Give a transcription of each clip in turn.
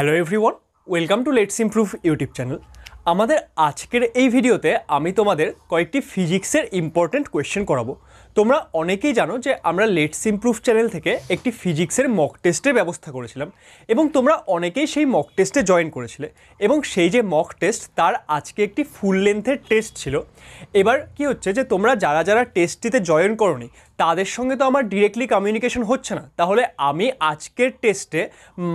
Hello everyone welcome to let's improve YouTube channel আমাদের আজকের এই ভিডিওতে আমি তোমাদের কয়েকটি ফিজিক্সের ইম্পর্ট্যান্ট কোয়েশ্চেন করাবো তোমরা অনেকেই জানো যে আমরা লেটস ইমপ্রুভ চ্যানেল থেকে একটি ফিজিক্সের মক টেস্টের ব্যবস্থা করেছিলাম এবং তোমরা অনেকেই সেই মক টেস্টে জয়েন করেছিলে এবং সেই যে মক টেস্ট তার আজকে একটি ফুল লেন্থের টেস্ট ছিল এবার কি হচ্ছে যে তোমরা যারা যারা টেস্টটিতে জয়েন করোনি তাদের সঙ্গে তো আমার ডিরেক্টলি কমিউনিকেশন হচ্ছে না তাহলে আমি আজকের টেস্টে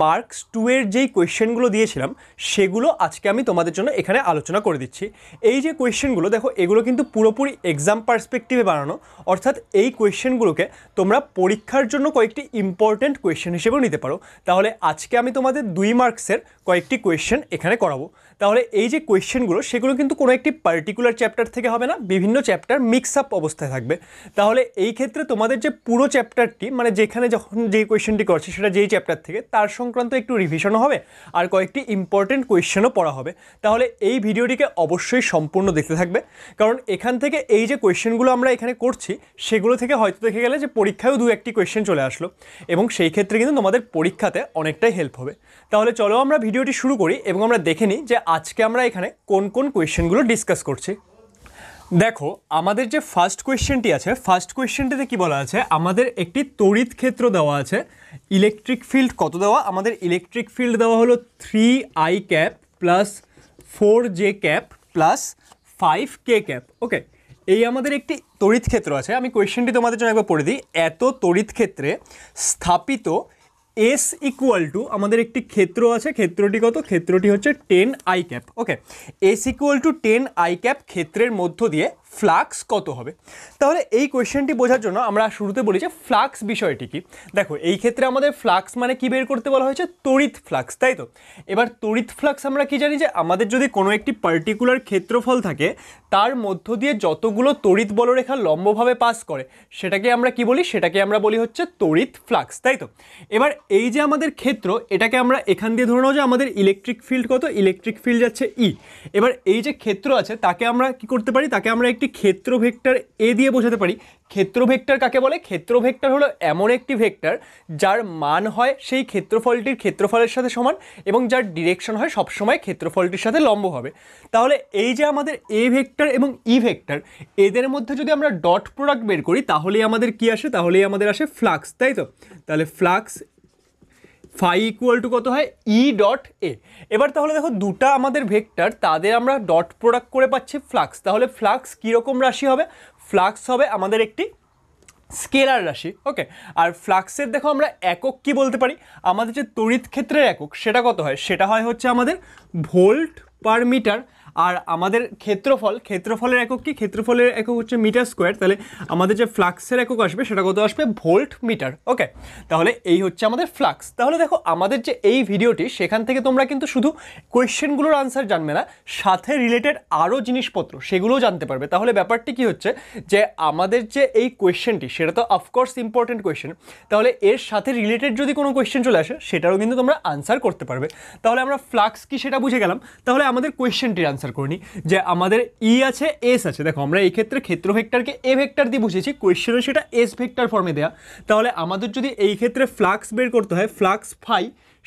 মার্কস টু এর যেই কোয়েশ্চেনগুলো দিয়েছিলাম সেগুলো আজকে আমি তোমাদের জন্য এখানে আলোচনা করে দিচ্ছি এই যে কোয়েশ্চেনগুলো দেখো এগুলো কিন্তু পুরোপুরি এক্সাম পার্সপেক্টিভে বানানো অর্থাৎ এই কোয়েশ্চেনগুলোকে তোমরা পরীক্ষার জন্য কয়েকটি ইম্পর্ট্যান্ট কোয়েশ্চেন হিসেবেও নিতে পারো তাহলে আজকে আমি তোমাদের দুই মার্কসের কয়েকটি কোয়েশ্চেন এখানে করাবো তাহলে এই যে কোয়েশ্চেনগুলো সেগুলো কিন্তু কোনো একটি পার্টিকুলার চ্যাপ্টার থেকে হবে না বিভিন্ন চ্যাপ্টার মিক্স আপ অবস্থায় থাকবে তাহলে এই ক্ষেত্রে ক্ষেত্রে তোমাদের যে পুরো চ্যাপ্টারটি মানে যেখানে যখন যে কোয়েশ্চেনটি করছে সেটা যেই চ্যাপ্টার থেকে তার সংক্রান্ত একটু রিভিশনও হবে আর কয়েকটি ইম্পর্টেন্ট কোয়েশ্চেনও পড়া হবে তাহলে এই ভিডিওটিকে অবশ্যই সম্পূর্ণ দেখতে থাকবে কারণ এখান থেকে এই যে কোয়েশ্চেনগুলো আমরা এখানে করছি সেগুলো থেকে হয়তো দেখে গেলে যে পরীক্ষায়ও দু একটি কোয়েশ্চেন চলে আসলো এবং সেই ক্ষেত্রে কিন্তু তোমাদের পরীক্ষাতে অনেকটাই হেল্প হবে তাহলে চলো আমরা ভিডিওটি শুরু করি এবং আমরা দেখে নিই যে আজকে আমরা এখানে কোন কোন কোয়েশ্চেনগুলো ডিসকাস করছি দেখো আমাদের যে ফার্স্ট কোয়েশ্চেনটি আছে ফার্স্ট কোয়েশ্চেনটিতে কি বলা আছে আমাদের একটি তড়িৎ ক্ষেত্র দেওয়া আছে ইলেকট্রিক ফিল্ড কত দেওয়া আমাদের ইলেকট্রিক ফিল্ড দেওয়া হলো three I cap plus four J cap plus five K cap okay এই আমাদের একটি তড়িৎ ক্ষেত্র আছে আমি কোয়েশ্চেনটি তোমাদের জন্য একবার পড়ে দিই এত তড়িৎ ক্ষেত্রে স্থাপিত এস ইকুয়াল টু আমাদের একটি ক্ষেত্র আছে ক্ষেত্রটি কত ক্ষেত্রটি হচ্ছে ten I cap okay S equal to ten I cap ক্ষেত্রের মধ্য দিয়ে ফ্লাক্স কত হবে তাহলে এই কোয়েশ্চেনটি বোঝার জন্য আমরা শুরুতে বলি যে ফ্লাক্স বিষয়টি কি দেখো এই ক্ষেত্রে আমাদের ফ্লাক্স মানে কি বের করতে বলা হয়েছে তড়িৎ ফ্লাক্স তাই তো এবার তড়িৎ ফ্লাক্স আমরা কি জানি যে আমাদের যদি কোনো একটি পার্টিকুলার ক্ষেত্রফল থাকে তার মধ্য দিয়ে যতগুলো তড়িৎ বলরেখা লম্বভাবে পাস করে সেটাকে আমরা কি বলি সেটাকে আমরা বলি হচ্ছে তড়িৎ ফ্লাক্স তাই তো এবার এই যে আমাদের ক্ষেত্র এটাকে আমরা এখান দিয়ে ধরে নাও যে আমাদের ইলেকট্রিক ফিল্ড কত ইলেকট্রিক ফিল্ড যাচ্ছে ই e. এবার এই যে ক্ষেত্র আছে তাকে আমরা কি করতে পারি তাকে আমরা একটি একটি ক্ষেত্র ভেক্টর এ দিয়ে বোঝাতে পারি ক্ষেত্র ভেক্টর কাকে বলে ক্ষেত্র ভেক্টর হলো এমন একটি ভেক্টর যার মান হয় সেই ক্ষেত্রফলটির ক্ষেত্রফলের সাথে সমান এবং যার ডিরেকশন হয় সবসময় ক্ষেত্রফলটির সাথে লম্ব হবে তাহলে এই যে আমাদের এ ভেক্টর এবং ই e ভেক্টর এদের মধ্যে যদি আমরা ডট প্রোডাক্ট বের করি তাহলেই আমাদের কি আসে তাহলেই আমাদের আসে ফ্লাক্স তাই তো তাহলে ফ্লাক্স ফাই ইকুয়াল টু কত হয় ই ডট এ এবার তাহলে দেখো দুটা আমাদের ভেক্টর তাদের আমরা ডট প্রোডাক্ট করে পাচ্ছি ফ্লাক্স তাহলে ফ্লাক্স কীরকম রাশি হবে ফ্লাক্স হবে আমাদের একটি স্কেলার রাশি ওকে আর ফ্লাক্সের দেখো আমরা একক কি বলতে পারি আমাদের যে তড়িৎ ক্ষেত্রের একক সেটা কত হয় সেটা হয় হচ্ছে আমাদের ভোল্ট পার মিটার আর আমাদের ক্ষেত্রফল ক্ষেত্রফলের একক কি ক্ষেত্রফলের একক হচ্ছে মিটার স্কোয়ার তাহলে আমাদের যে ফ্লাক্সের একক আসবে সেটা কত আসবে ভোল্ট মিটার ওকে তাহলে এই হচ্ছে আমাদের ফ্লাক্স তাহলে দেখো আমাদের যে এই ভিডিওটি সেখান থেকে তোমরা কিন্তু শুধু কোয়েশ্চেনগুলোর আনসার জানবে না সাথে রিলেটেড আরও জিনিসপত্র সেগুলোও জানতে পারবে তাহলে ব্যাপারটি কি হচ্ছে যে আমাদের যে এই কোয়েশ্চেনটি সেটা তো অফকোর্স ইম্পর্টেন্ট কোয়েশ্চেন তাহলে এর সাথে রিলেটেড যদি কোনো কোয়েশ্চেন চলে আসে সেটারও কিন্তু তোমরা আনসার করতে পারবে তাহলে আমরা ফ্লাক্স কি সেটা বুঝে গেলাম তাহলে আমাদের কোয়েশ্চেনটির আনসার আনসার করিনি যে আমাদের ই e আছে এস আছে দেখো আমরা এই ক্ষেত্রে ক্ষেত্র ভেক্টরকে এ ভেক্টর দিয়ে বুঝেছি কোয়েশ্চেনে সেটা এস ভেক্টর ফর্মে দেয়া তাহলে আমাদের যদি এই ক্ষেত্রে ফ্লাক্স বের করতে হয় ফ্লাক্স ফাই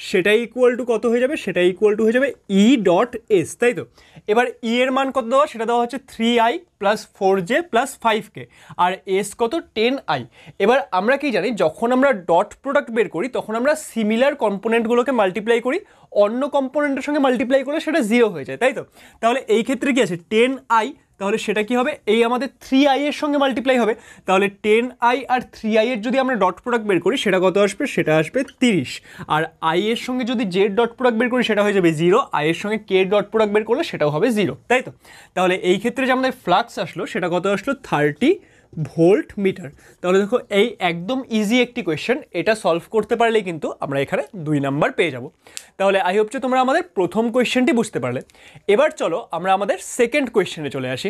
সেটা ইকুয়াল টু কত হয়ে যাবে সেটা ইকুয়াল টু হয়ে যাবে ই ডট এস তাই তো এবার ই e এর মান কত দেওয়া সেটা দেওয়া হচ্ছে three I plus four J plus five K আর এস কত টেন আই এবার আমরা কি জানি যখন আমরা ডট প্রোডাক্ট বের করি তখন আমরা সিমিলার কম্পোনেন্টগুলোকে মাল্টিপ্লাই করি অন্য কম্পোনেন্টের সঙ্গে মাল্টিপ্লাই করলে সেটা জিরো হয়ে যায় তাই তো তাহলে এই ক্ষেত্রে কী আছে টেন আই তাহলে সেটা কি হবে এই আমাদের থ্রি আই এর সঙ্গে মাল্টিপ্লাই হবে তাহলে টেন আই আর থ্রি আই এর যদি আমরা ডট প্রোডাক্ট বের করি সেটা কত আসবে সেটা আসবে তিরিশ আর আই এর সঙ্গে যদি জে ডট প্রোডাক্ট বের করি সেটা হয়ে যাবে জিরো আই এর সঙ্গে কে ডট প্রোডাক্ট বের করলে সেটাও হবে জিরো তাই তো তাহলে এই ক্ষেত্রে যে আমাদের ফ্লাক্স আসলো সেটা কত আসলো থার্টি ভোল্ট মিটার তাহলে দেখো এই একদম ইজি একটি কোয়েশ্চেন এটা সলভ করতে পারলেই কিন্তু আমরা এখানে দুই নাম্বার পেয়ে যাব তাহলে আই হোপ তোমরা আমাদের প্রথম কোয়েশ্চেনটি বুঝতে পারলে এবার চলো আমরা আমাদের সেকেন্ড কোয়েশ্চেনে চলে আসি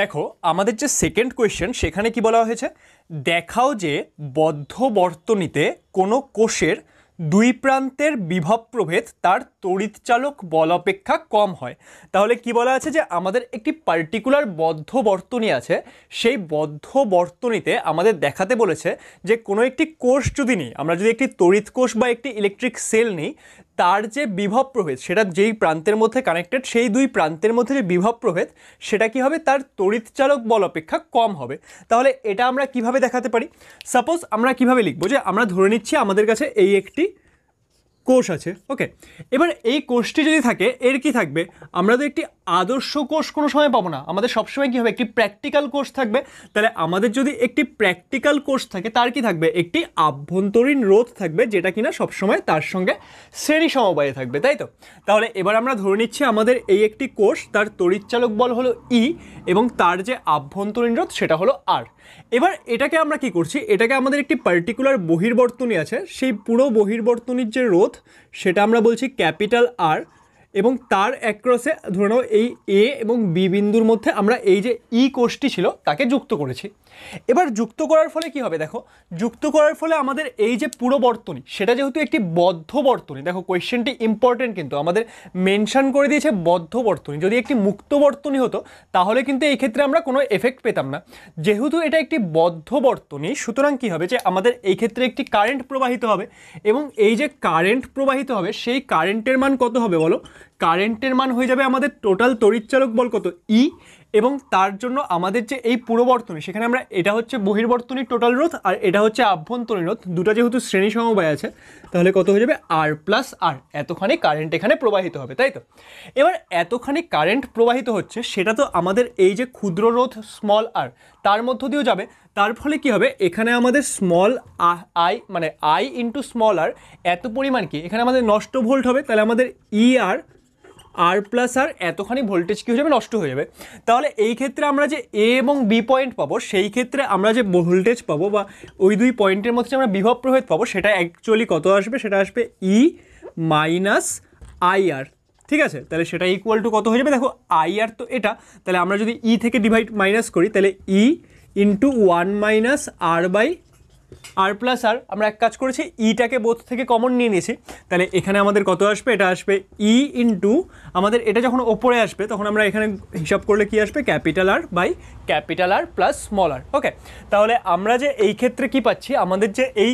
দেখো আমাদের যে সেকেন্ড কোয়েশ্চেন সেখানে কি বলা হয়েছে দেখাও যে বদ্ধ বর্তনীতে কোনো কোষের দুই প্রান্তের বিভব প্রভেদ তার তড়িৎচালক বল অপেক্ষা কম হয় তাহলে কি বলা আছে যে আমাদের একটি পার্টিকুলার বদ্ধ বর্তনী আছে সেই বদ্ধ বর্তনীতে আমাদের দেখাতে বলেছে যে কোনো একটি কোষ যদি নিই আমরা যদি একটি তড়িৎ কোষ বা একটি ইলেকট্রিক সেল নিই তার যে বিভব প্রভেদ সেটা যেই প্রান্তের মধ্যে কানেক্টেড সেই দুই প্রান্তের মধ্যে যে বিভব প্রভেদ সেটা কি হবে তার তড়িৎচালক বল অপেক্ষা কম হবে তাহলে এটা আমরা কিভাবে দেখাতে পারি সাপোজ আমরা কিভাবে লিখবো যে আমরা ধরে নিচ্ছি আমাদের কাছে এই একটি কোষ আছে ওকে এবার এই কোষটি যদি থাকে এর কি থাকবে আমরা তো একটি আদর্শ কোষ কোনো সময় পাবো না আমাদের সবসময় কী হবে একটি প্র্যাকটিক্যাল কোষ থাকবে তাহলে আমাদের যদি একটি প্র্যাকটিক্যাল কোষ থাকে তার কি থাকবে একটি আভ্যন্তরীণ রোধ থাকবে যেটা কিনা সবসময় তার সঙ্গে শ্রেণী সমবায়ে থাকবে তাই তো তাহলে এবার আমরা ধরে নিচ্ছি আমাদের এই একটি কোষ তার তড়িৎচালক বল হলো ই e, এবং তার যে আভ্যন্তরীণ রোধ সেটা হলো আর এবার এটাকে আমরা কি করছি এটাকে আমাদের একটি পার্টিকুলার বহির্বর্তনী আছে সেই পুরো বহির্বর্তনীর যে রোধ গ্রোথ সেটা আমরা বলছি ক্যাপিটাল আর এবং তার অ্যাক্রসে ধরে নাও এই এ এবং বি বিন্দুর মধ্যে আমরা এই যে ই e কোষটি ছিল তাকে যুক্ত করেছি এবার যুক্ত করার ফলে কি হবে দেখো যুক্ত করার ফলে আমাদের এই যে পুরো বর্তনী সেটা যেহেতু একটি বদ্ধ বর্তনী দেখো কোয়েশ্চেনটি ইম্পর্টেন্ট কিন্তু আমাদের মেনশান করে দিয়েছে বদ্ধ বর্তনী যদি একটি মুক্ত বর্তনী হতো তাহলে কিন্তু এই ক্ষেত্রে আমরা কোনো এফেক্ট পেতাম না যেহেতু এটা একটি বদ্ধ বর্তনী সুতরাং কি হবে যে আমাদের এই ক্ষেত্রে একটি কারেন্ট প্রবাহিত হবে এবং এই যে কারেন্ট প্রবাহিত হবে সেই কারেন্টের মান কত হবে বলো কারেন্টের মান হয়ে যাবে আমাদের টোটাল তড়িৎচালক বল কত ই e এবং তার জন্য আমাদের যে এই পুরবর্তনী সেখানে আমরা এটা হচ্ছে বহির্বর্তনীর টোটাল রোধ আর এটা হচ্ছে আভ্যন্তরীণ রোধ দুটা যেহেতু শ্রেণী সমবায় আছে তাহলে কত হয়ে যাবে আর প্লাস আর এতখানি কারেন্ট এখানে প্রবাহিত হবে তাই তো এবার এতখানি কারেন্ট প্রবাহিত হচ্ছে সেটা তো আমাদের এই যে ক্ষুদ্র রোধ স্মল আর তার মধ্য দিয়েও যাবে তার ফলে কি হবে এখানে আমাদের স্মল আই মানে আই ইন্টু স্মল আর এত পরিমাণ কি এখানে আমাদের নষ্ট ভোল্ট হবে তাহলে আমাদের ই e আর আর প্লাস আর এতখানি ভোল্টেজ কী হয়ে যাবে নষ্ট হয়ে যাবে তাহলে এই ক্ষেত্রে আমরা যে এ এবং বি পয়েন্ট পাবো সেই ক্ষেত্রে আমরা যে ভোল্টেজ পাবো বা ওই দুই পয়েন্টের মধ্যে আমরা বিভব প্রভেদ পাবো সেটা অ্যাকচুয়ালি কত আসবে সেটা আসবে ই মাইনাস আইআর ঠিক আছে তাহলে সেটা ইকুয়াল টু কত হয়ে যাবে দেখো আইআর তো এটা তাহলে আমরা যদি ই e থেকে ডিভাইড মাইনাস করি তাহলে E into one minus R by R plus R আমরা এক কাজ করেছি ইটাকে বোথ থেকে কমন নিয়ে নিয়েছি তাহলে এখানে আমাদের কত আসবে এটা আসবে ই e ইন্টু আমাদের এটা যখন ওপরে আসবে তখন আমরা এখানে হিসাব করলে কি আসবে capital R by capital R plus small R okay তাহলে আমরা যে এই ক্ষেত্রে কি পাচ্ছি আমাদের যে এই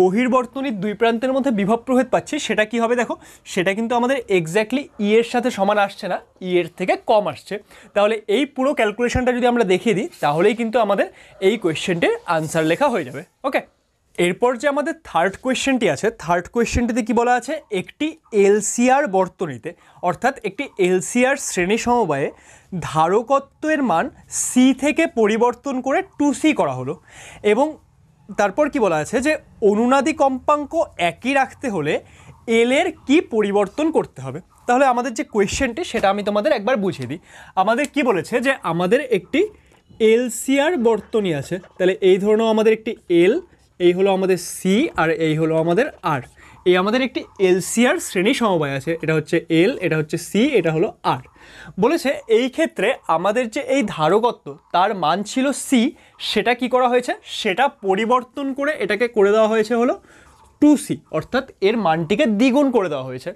বহির্বর্তনীর দুই প্রান্তের মধ্যে বিভব প্রভেদ পাচ্ছি সেটা কি হবে দেখো সেটা কিন্তু আমাদের এক্স্যাক্টলি ই e এর সাথে সমান আসছে না ই e এর থেকে কম আসছে তাহলে এই পুরো ক্যালকুলেশনটা যদি আমরা দেখিয়ে দিই তাহলেই কিন্তু আমাদের এই কোয়েশ্চেনটির আনসার লেখা হয়ে যাবে ওকে এরপর যে আমাদের থার্ড কোয়েশ্চেনটি আছে থার্ড কোয়েশ্চেনটিতে কি বলা আছে একটি এলসিআর বর্তনীতে অর্থাৎ একটি এলসিআর শ্রেণী সমবায়ে ধারকত্বের মান সি থেকে পরিবর্তন করে টু সি করা হলো এবং তারপর কি বলা আছে যে অনুনাদি কম্পাঙ্ক একই রাখতে হলে এলের কি পরিবর্তন করতে হবে তাহলে আমাদের যে কোয়েশ্চেনটি সেটা আমি তোমাদের একবার বুঝিয়ে দিই আমাদের কি বলেছে যে আমাদের একটি এলসিআর বর্তনী আছে তাহলে এই ধরনের আমাদের একটি এল এই হলো আমাদের সি আর এই হলো আমাদের আর এই আমাদের একটি এলসিআর শ্রেণী সমবায় আছে এটা হচ্ছে এল এটা হচ্ছে সি এটা হলো আর বলেছে এই ক্ষেত্রে আমাদের যে এই ধারকত্ব তার মান ছিল সি সেটা কি করা হয়েছে সেটা পরিবর্তন করে এটাকে করে দেওয়া হয়েছে হলো টু সি অর্থাৎ এর মানটিকে দ্বিগুণ করে দেওয়া হয়েছে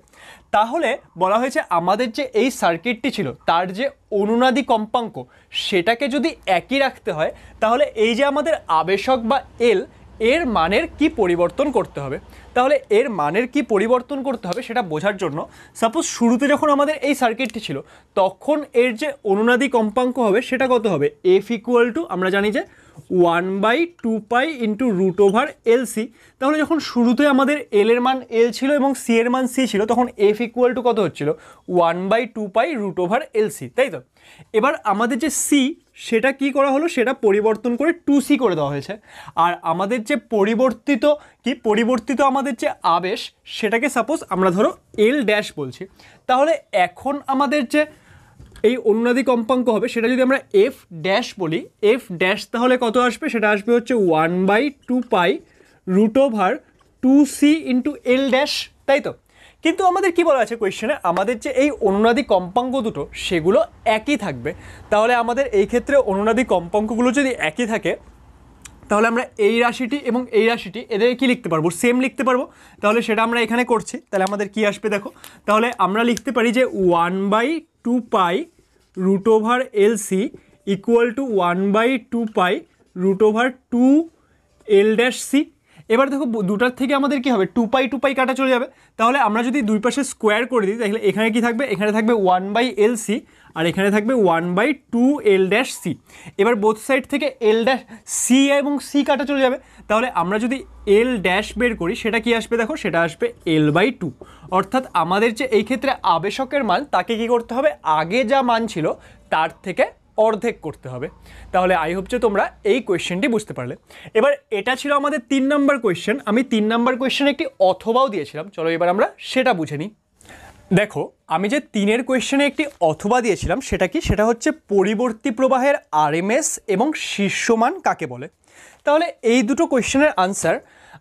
তাহলে বলা হয়েছে আমাদের যে এই সার্কিটটি ছিল তার যে অনুনাদি কম্পাঙ্ক সেটাকে যদি একই রাখতে হয় তাহলে এই যে আমাদের আবেশক বা এল এর মানের কি পরিবর্তন করতে হবে তাহলে এর মানের কি পরিবর্তন করতে হবে সেটা বোঝার জন্য সাপোজ শুরুতে যখন আমাদের এই সার্কিটটি ছিল তখন এর যে অনুনাদি কম্পাঙ্ক হবে সেটা কত হবে এফ ইকুয়াল টু আমরা জানি যে one by two pi into root over L C তাহলে যখন শুরুতে আমাদের এল এর মান এল ছিল এবং সি এর মান সি ছিল তখন এফ ইকুয়াল টু কত হচ্ছিল one by two pi root over L C তাই তো এবার আমাদের যে সি সেটা কি করা হলো সেটা পরিবর্তন করে টু সি করে দেওয়া হয়েছে আর আমাদের যে পরিবর্তিত কি পরিবর্তিত আমাদের যে আবেশ সেটাকে সাপোজ আমরা ধরো এল ড্যাশ বলছি তাহলে এখন আমাদের যে এই অনুনাদি কম্পাঙ্ক হবে সেটা যদি আমরা এফ ড্যাশ বলি এফ ড্যাশ তাহলে কত আসবে সেটা আসবে হচ্ছে one by two pi root over two C into L dash তাই তো কিন্তু আমাদের কি বলা আছে কোয়েশ্চেনে আমাদের যে এই অনুনাদি কম্পাঙ্ক দুটো সেগুলো একই থাকবে তাহলে আমাদের এই ক্ষেত্রে অনুনাদি কম্পাঙ্কগুলো যদি একই থাকে তাহলে আমরা এই রাশিটি এবং এই রাশিটি এদের কি লিখতে পারবো সেম লিখতে পারবো তাহলে সেটা আমরা এখানে করছি তাহলে আমাদের কি আসবে দেখো তাহলে আমরা লিখতে পারি যে one by two pi root over L C equal to one by two pi root over two L dash C এবার দেখো দুটার থেকে আমাদের কী হবে টু পাই টু পাই কাটা চলে যাবে তাহলে আমরা যদি দুই পাশে স্কোয়ার করে দিই তাহলে এখানে কী থাকবে এখানে থাকবে ওয়ান বাই এল সি আর এখানে থাকবে one by two L dash C এবার বোথ সাইড থেকে এল ড্যাশ সি এবং সি কাটা চলে যাবে তাহলে আমরা যদি এল ড্যাশ বের করি সেটা কি আসবে দেখো সেটা আসবে এল বাই টু অর্থাৎ আমাদের যে এই ক্ষেত্রে আবেশকের মান তাকে কি করতে হবে আগে যা মান ছিল তার থেকে অর্ধেক করতে হবে তাহলে আই হোপ যে তোমরা এই কোয়েশ্চেনটি বুঝতে পারলে এবার এটা ছিল আমাদের তিন নম্বর কোয়েশ্চেন আমি তিন নম্বর কোয়েশ্চেন একটি অথবাও দিয়েছিলাম চলো এবার আমরা সেটা বুঝে নিই দেখো আমি যে তিনের কোয়েশ্চেনে একটি অথবা দিয়েছিলাম সেটা কি সেটা হচ্ছে পরিবর্তী প্রবাহের আরএমএস এবং শীর্ষমান কাকে বলে তাহলে এই দুটো কোয়েশ্চেনের আনসার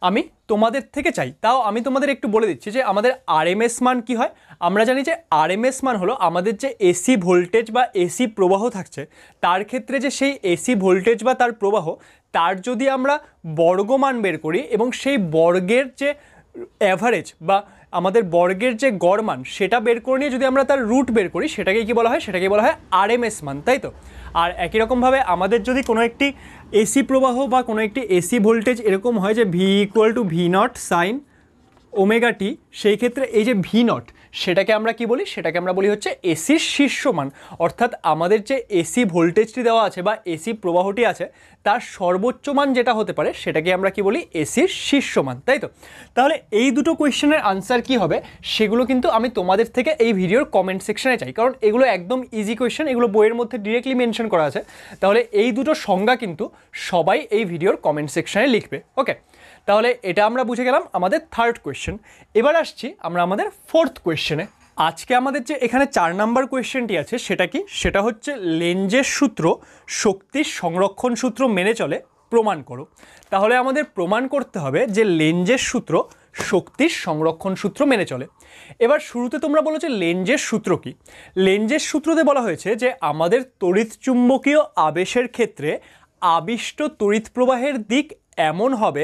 আমি তোমাদের থেকে চাই তাও আমি তোমাদের একটু বলে দিচ্ছি যে আমাদের আরএমএস মান কি হয় আমরা জানি যে আরএমএস মান হলো আমাদের যে এসি ভোল্টেজ বা এসি প্রবাহ থাকছে তার ক্ষেত্রে যে সেই এসি ভোল্টেজ বা তার প্রবাহ তার যদি আমরা বর্গমান বের করি এবং সেই বর্গের যে অ্যাভারেজ বা আমাদের বর্গের যে গড় মান সেটা বের করে নিয়ে যদি আমরা তার রুট বের করি সেটাকে কি বলা হয় সেটাকে বলা হয় আরএমএস মান তাই তো আর একই রকমভাবে আমাদের যদি কোনো একটি এসি প্রবাহ বা কোনো একটি এসি ভোল্টেজ এরকম হয় যে V equal to V naught sine omega T সেই ক্ষেত্রে এই যে ভি নট সেটাকে আমরা কি বলি সেটাকে আমরা বলি হচ্ছে এসির শীর্ষমান অর্থাৎ আমাদের যে এসি ভোল্টেজটি দেওয়া আছে বা এসি প্রবাহটি আছে তার সর্বোচ্চ মান যেটা হতে পারে সেটাকে আমরা কি বলি এসির শীর্ষমান তাই তো তাহলে এই দুটো কোয়েশ্চেনের আনসার কি হবে সেগুলো কিন্তু আমি তোমাদের থেকে এই ভিডিওর কমেন্ট সেকশনে চাই কারণ এগুলো একদম ইজি কোয়েশ্চেন এগুলো বইয়ের মধ্যে ডিরেক্টলি মেনশন করা আছে তাহলে এই দুটো সংজ্ঞা কিন্তু সবাই এই ভিডিওর কমেন্ট সেকশনে লিখবে ওকে তাহলে এটা আমরা বুঝে গেলাম আমাদের থার্ড কোয়েশ্চেন এবার আসছি আমরা আমাদের ফোর্থ কোয়েশ্চেনে আজকে আমাদের যে এখানে চার নাম্বার কোয়েশ্চেনটি আছে সেটা কি সেটা হচ্ছে লেঞ্জের সূত্র শক্তির সংরক্ষণ সূত্র মেনে চলে প্রমাণ করো তাহলে আমাদের প্রমাণ করতে হবে যে লেঞ্জের সূত্র শক্তির সংরক্ষণ সূত্র মেনে চলে এবার শুরুতে তোমরা বলো যে লেঞ্জের সূত্র কি লেঞ্জের সূত্রতে বলা হয়েছে যে আমাদের তড়িৎ চুম্বকীয় আবেশের ক্ষেত্রে আবিষ্ট তড়িৎ প্রবাহের দিক এমন হবে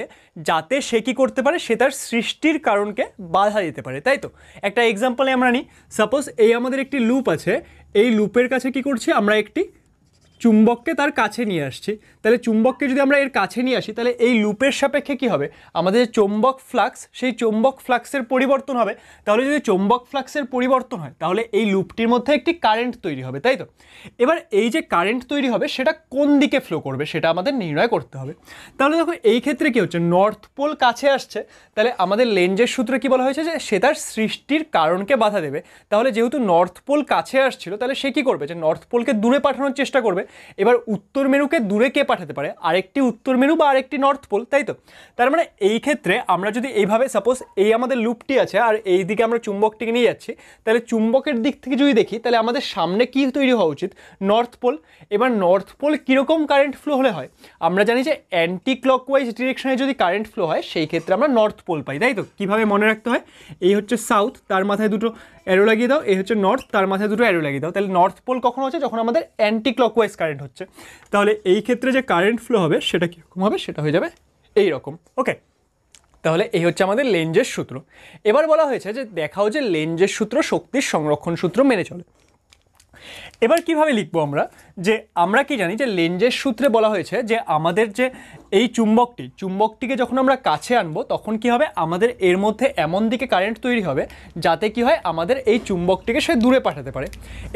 যাতে সে কী করতে পারে সে তার সৃষ্টির কারণকে বাধা দিতে পারে তাই তো একটা এক্সাম্পলে আমরা নিই সাপোজ এই আমাদের একটি লুপ আছে এই লুপের কাছে কি করছি আমরা একটি চুম্বককে তার কাছে নিয়ে আসছি তাহলে চুম্বককে যদি আমরা এর কাছে নিয়ে আসি তাহলে এই লুপের সাপেক্ষে কি হবে আমাদের যে চৌম্বক ফ্লাক্স সেই চৌম্বক ফ্লাক্সের পরিবর্তন হবে তাহলে যদি চুম্বক ফ্লাক্সের পরিবর্তন হয় তাহলে এই লুপটির মধ্যে একটি কারেন্ট তৈরি হবে তাই তো এবার এই যে কারেন্ট তৈরি হবে সেটা কোন দিকে ফ্লো করবে সেটা আমাদের নির্ণয় করতে হবে তাহলে দেখো এই ক্ষেত্রে কি হচ্ছে নর্থ পোল কাছে আসছে তাহলে আমাদের লেঞ্জের সূত্রে কি বলা হয়েছে যে সে তার সৃষ্টির কারণকে বাধা দেবে তাহলে যেহেতু নর্থ পোল কাছে আসছিল তাহলে সে কী করবে যে নর্থ পোলকে দূরে পাঠানোর চেষ্টা করবে এবার উত্তর মেরুকে দূরে কে পাঠাতে পারে আরেকটি উত্তর মেরু বা আরেকটি নর্থ পোল তাই তো তার মানে এই ক্ষেত্রে আমরা যদি এইভাবে সাপোজ এই আমাদের লুপটি আছে আর এই দিকে আমরা চুম্বকটিকে নিয়ে যাচ্ছি তাহলে চুম্বকের দিক থেকে যদি দেখি তাহলে আমাদের সামনে কী তৈরি হওয়া উচিত নর্থ পোল এবার নর্থ পোল কীরকম কারেন্ট ফ্লো হলে হয় আমরা জানি যে অ্যান্টি ক্লকওয়াইজ ডিরেকশনে যদি কারেন্ট ফ্লো হয় সেই ক্ষেত্রে আমরা নর্থ পোল পাই তাই তো কীভাবে মনে রাখতে হয় এই হচ্ছে সাউথ তার মাথায় দুটো অ্যারো লাগিয়ে দাও এই হচ্ছে নর্থ তার মাথায় দুটো অ্যারো লাগিয়ে দাও তাহলে নর্থ পোল কখন হচ্ছে যখন আমাদের অ্যান্টি ক্লকওয়াইজ কারেন্ট হচ্ছে তাহলে এই ক্ষেত্রে যে কারেন্ট ফ্লো হবে সেটা কীরকম হবে সেটা হয়ে যাবে এই রকম ওকে তাহলে এই হচ্ছে আমাদের লেঞ্জের সূত্র এবার বলা হয়েছে যে দেখাও যে লেঞ্জের সূত্র শক্তির সংরক্ষণ সূত্র মেনে চলে এবার কিভাবে লিখবো আমরা যে আমরা কি জানি যে লেঞ্জের সূত্রে বলা হয়েছে যে আমাদের যে এই চুম্বকটি চুম্বকটিকে যখন আমরা কাছে আনবো তখন কি হবে আমাদের এর মধ্যে এমন দিকে কারেন্ট তৈরি হবে যাতে কি হয় আমাদের এই চুম্বকটিকে সে দূরে পাঠাতে পারে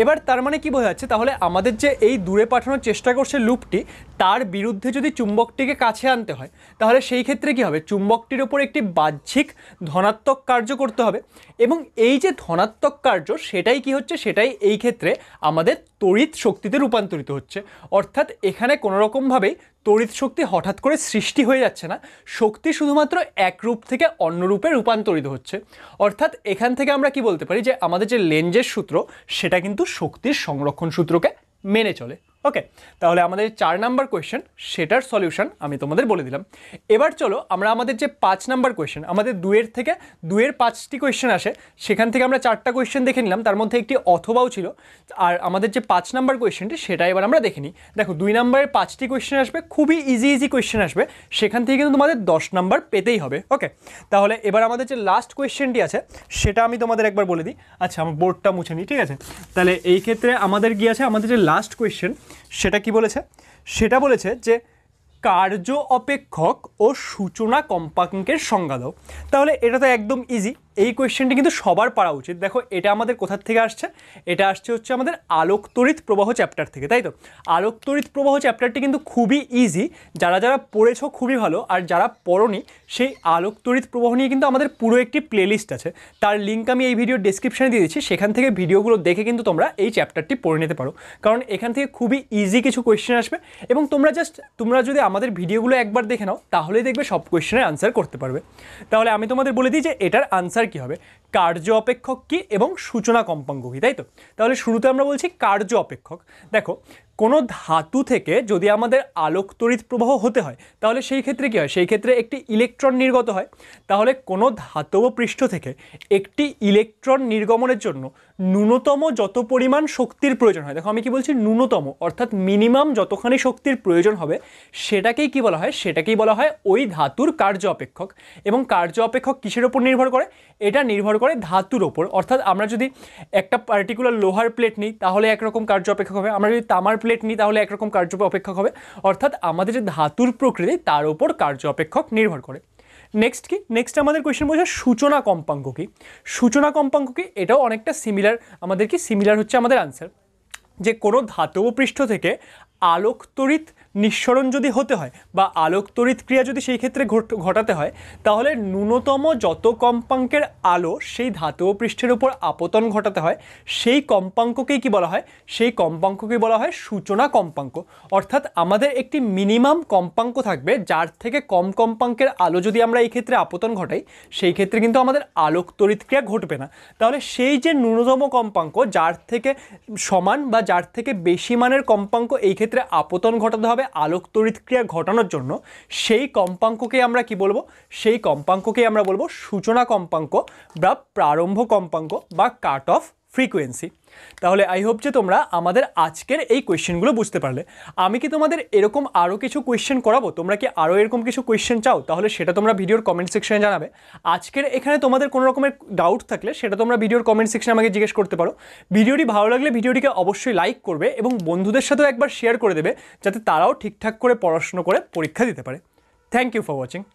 এবার তার মানে কি বোঝা যাচ্ছে তাহলে আমাদের যে এই দূরে পাঠানোর চেষ্টা করছে লুপটি তার বিরুদ্ধে যদি চুম্বকটিকে কাছে আনতে হয় তাহলে সেই ক্ষেত্রে কি হবে চুম্বকটির ওপর একটি বাহ্যিক ধনাত্মক কার্য করতে হবে এবং এই যে ধনাত্মক কার্য সেটাই কি হচ্ছে সেটাই এই ক্ষেত্রে আমাদের তড়িৎ শক্তিতে রূপান্তরিত হচ্ছে অর্থাৎ এখানে কোনোরকমভাবেই তড়িৎ শক্তি হঠাৎ করে সৃষ্টি হয়ে যাচ্ছে না শক্তি শুধুমাত্র এক রূপ থেকে অন্য রূপে রূপান্তরিত হচ্ছে অর্থাৎ এখান থেকে আমরা কি বলতে পারি যে আমাদের যে লেঞ্জের সূত্র সেটা কিন্তু শক্তির সংরক্ষণ সূত্রকে মেনে চলে ওকে তাহলে আমাদের চার নাম্বার কোয়েশ্চেন সেটার সলিউশন আমি তোমাদের বলে দিলাম এবার চলো আমরা আমাদের যে পাঁচ নাম্বার কোয়েশ্চেন আমাদের দুয়ের থেকে দুয়ের পাঁচটি কোয়েশ্চেন আসে সেখান থেকে আমরা চারটা কোয়েশ্চেন দেখে নিলাম তার মধ্যে একটি অথবাও ছিল আর আমাদের যে পাঁচ নাম্বার কোয়েশ্চেনটি সেটা এবার আমরা দেখে নিই দেখো দুই নাম্বারের পাঁচটি কোয়েশ্চেন আসবে খুবই ইজি ইজি কোয়েশ্চেন আসবে সেখান থেকে কিন্তু তোমাদের দশ নাম্বার পেতেই হবে ওকে তাহলে এবার আমাদের যে লাস্ট কোয়েশ্চেনটি আছে সেটা আমি তোমাদের একবার বলে দিই আচ্ছা আমার বোর্ডটা মুছে নিই ঠিক আছে তাহলে এই ক্ষেত্রে আমাদের গিয়ে আছে আমাদের যে লাস্ট কোয়েশ্চেন সেটা কি বলেছে সেটা বলেছে যে কার্য অপেক্ষক ও সূচনা কম্পাঙ্কের সংজ্ঞা দাও তাহলে এটা তো একদম ইজি এই কোয়েশ্চেনটি কিন্তু সবার পারা উচিত দেখো এটা আমাদের কোথার থেকে আসছে এটা আসছে হচ্ছে আমাদের আলোক তরিত প্রবাহ চ্যাপ্টার থেকে তাই তো আলোক তরিত প্রবাহ চ্যাপ্টারটি কিন্তু খুবই ইজি যারা যারা পড়েছ খুবই ভালো আর যারা পড়নি সেই আলোক তরিত প্রবাহ নিয়ে কিন্তু আমাদের পুরো একটি প্লেলিস্ট আছে তার লিঙ্ক আমি এই ভিডিও ডিসক্রিপশানে দিয়ে দিচ্ছি সেখান থেকে ভিডিওগুলো দেখে কিন্তু তোমরা এই চ্যাপ্টারটি পড়ে নিতে পারো কারণ এখান থেকে খুবই ইজি কিছু কোয়েশ্চেন আসবে এবং তোমরা জাস্ট তোমরা যদি আমাদের ভিডিওগুলো একবার দেখে নাও তাহলেই দেখবে সব কোয়েশ্চেনের আনসার করতে পারবে তাহলে আমি তোমাদের বলে দিই যে এটার আনসার কি হবে কার্য অপেক্ষক কি এবং সূচনা কম্পাঙ্ক কি তাই তো তাহলে শুরুতে আমরা বলছি কার্য অপেক্ষক দেখো কোনো ধাতু থেকে যদি আমাদের আলোক তড়িৎ প্রবাহ হতে হয় তাহলে সেই ক্ষেত্রে কী হয় সেই ক্ষেত্রে একটি ইলেকট্রন নির্গত হয় তাহলে কোনো ধাতব পৃষ্ঠ থেকে একটি ইলেকট্রন নির্গমনের জন্য ন্যূনতম যত পরিমাণ শক্তির প্রয়োজন হয় দেখো আমি কি বলছি ন্যূনতম অর্থাৎ মিনিমাম যতখানি শক্তির প্রয়োজন হবে সেটাকেই কি বলা হয় সেটাকেই বলা হয় ওই ধাতুর কার্য অপেক্ষক এবং কার্য অপেক্ষক কিসের ওপর নির্ভর করে এটা নির্ভর করে ধাতুর ওপর অর্থাৎ আমরা যদি একটা পার্টিকুলার লোহার প্লেট নিই তাহলে একরকম কার্য অপেক্ষক হবে আমরা যদি তামার প্লেট নিই তাহলে একরকম কার্য অপেক্ষক হবে অর্থাৎ আমাদের যে ধাতুর প্রকৃতি তার ওপর কার্য অপেক্ষক নির্ভর করে নেক্সট কি নেক্সট আমাদের কোয়েশ্চেন বলছে সূচনা কম্পাঙ্ক কি সূচনা কম্পাঙ্ক কি এটাও অনেকটা সিমিলার আমাদের কি সিমিলার হচ্ছে আমাদের আনসার যে কোনো ধাতব পৃষ্ঠ থেকে আলোক তরিত নিঃসরণ যদি হতে হয় বা আলোক তরিত ক্রিয়া যদি সেই ক্ষেত্রে ঘটাতে হয় তাহলে ন্যূনতম যত কম্পাঙ্কের আলো সেই ধাতব পৃষ্ঠের উপর আপতন ঘটাতে হয় সেই কম্পাঙ্ককেই কি বলা হয় সেই কম্পাঙ্ককে বলা হয় সূচনা কম্পাঙ্ক অর্থাৎ আমাদের একটি মিনিমাম কম্পাঙ্ক থাকবে যার থেকে কম কম্পাঙ্কের আলো যদি আমরা এই ক্ষেত্রে আপতন ঘটাই সেই ক্ষেত্রে কিন্তু আমাদের আলোক তরিত ক্রিয়া ঘটবে না তাহলে সেই যে ন্যূনতম কম্পাঙ্ক যার থেকে সমান বা যার থেকে বেশি মানের কম্পাঙ্ক এই ক্ষেত্রে আপতন ঘটাতে হবে আলোক ক্রিয়া ঘটানোর জন্য সেই কম্পাঙ্ককে আমরা কি বলবো সেই কম্পাঙ্ককে আমরা বলবো সূচনা কম্পাঙ্ক বা প্রারম্ভ কম্পাঙ্ক বা কাট অফ ফ্রিকোয়েন্সি তাহলে আই হোপ যে তোমরা আমাদের আজকের এই কোয়েশ্চেনগুলো বুঝতে পারলে আমি কি তোমাদের এরকম আরও কিছু কোয়েশ্চেন করাবো তোমরা কি আরও এরকম কিছু কোয়েশ্চেন চাও তাহলে সেটা তোমরা ভিডিওর কমেন্ট সেকশনে জানাবে আজকের এখানে তোমাদের কোনো রকমের ডাউট থাকলে সেটা তোমরা ভিডিওর কমেন্ট সেকশনে আমাকে জিজ্ঞেস করতে পারো ভিডিওটি ভালো লাগলে ভিডিওটিকে অবশ্যই লাইক করবে এবং বন্ধুদের সাথেও একবার শেয়ার করে দেবে যাতে তারাও ঠিকঠাক করে পড়াশুনো করে পরীক্ষা দিতে পারে থ্যাংক ইউ ফর ওয়াচিং